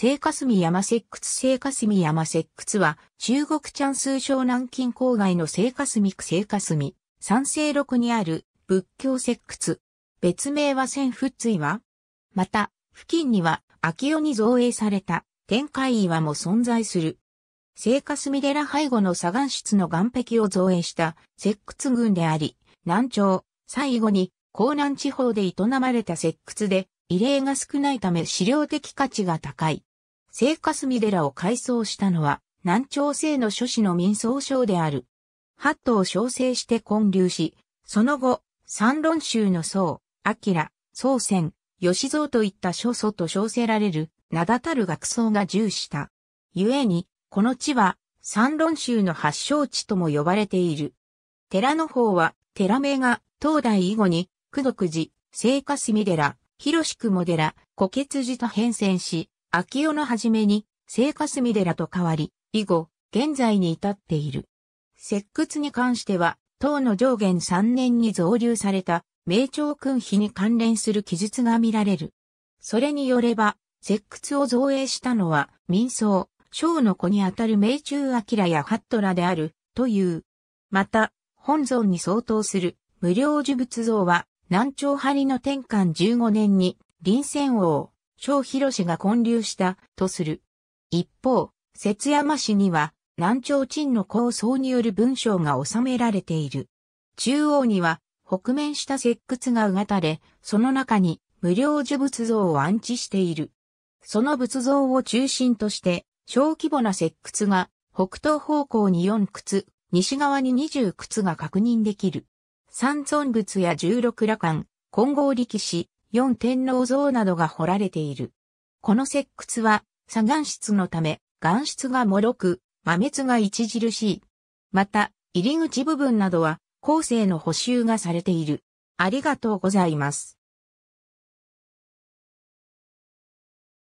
聖霞山石窟聖霞山石窟は、中国チャンス省南京郊外の聖霞区聖霞、三世六にある仏教石窟。別名は千仏椎は、また、付近には、秋代に造営された天海岩も存在する。聖霞寺背後の左岸室の岩壁を造営した石窟群であり、南朝、最後に、江南地方で営まれた石窟で、異例が少ないため資料的価値が高い。聖霞寺を改装したのは、南朝聖の諸子の民総省である。八頭を小生して建立し、その後、三論宗の僧、明、宗仙、吉蔵といった諸祖と称せられる、名だたる学僧が重した。故に、この地は、三論宗の発祥地とも呼ばれている。寺の方は、寺名が、東大以後に、九独寺、聖霞寺、広しくも寺、古結寺と変遷し、秋代の初めに、聖霞寺と変わり、以後、現在に至っている。石窟に関しては、唐の上元3年に造立された、明朝君碑に関連する記述が見られる。それによれば、石窟を造営したのは、民僧、小の子にあたる明中明やハットラである、という。また、本尊に相当する、無料呪仏像は、南朝張の天官15年に、臨戦王、小広氏が建立した、とする。一方、節山市には、南朝陳の構想による文章が収められている。中央には、北面した石窟がうがたれ、その中に無料樹仏像を安置している。その仏像を中心として、小規模な石窟が北東方向に4窟、西側に20窟が確認できる。三尊仏や十六羅漢、金剛力士、四天王像などが彫られている。この石窟は、砂岩質のため、岩質が脆く、摩滅が著しい。また、入り口部分などは、後世の補修がされている。ありがとうございます。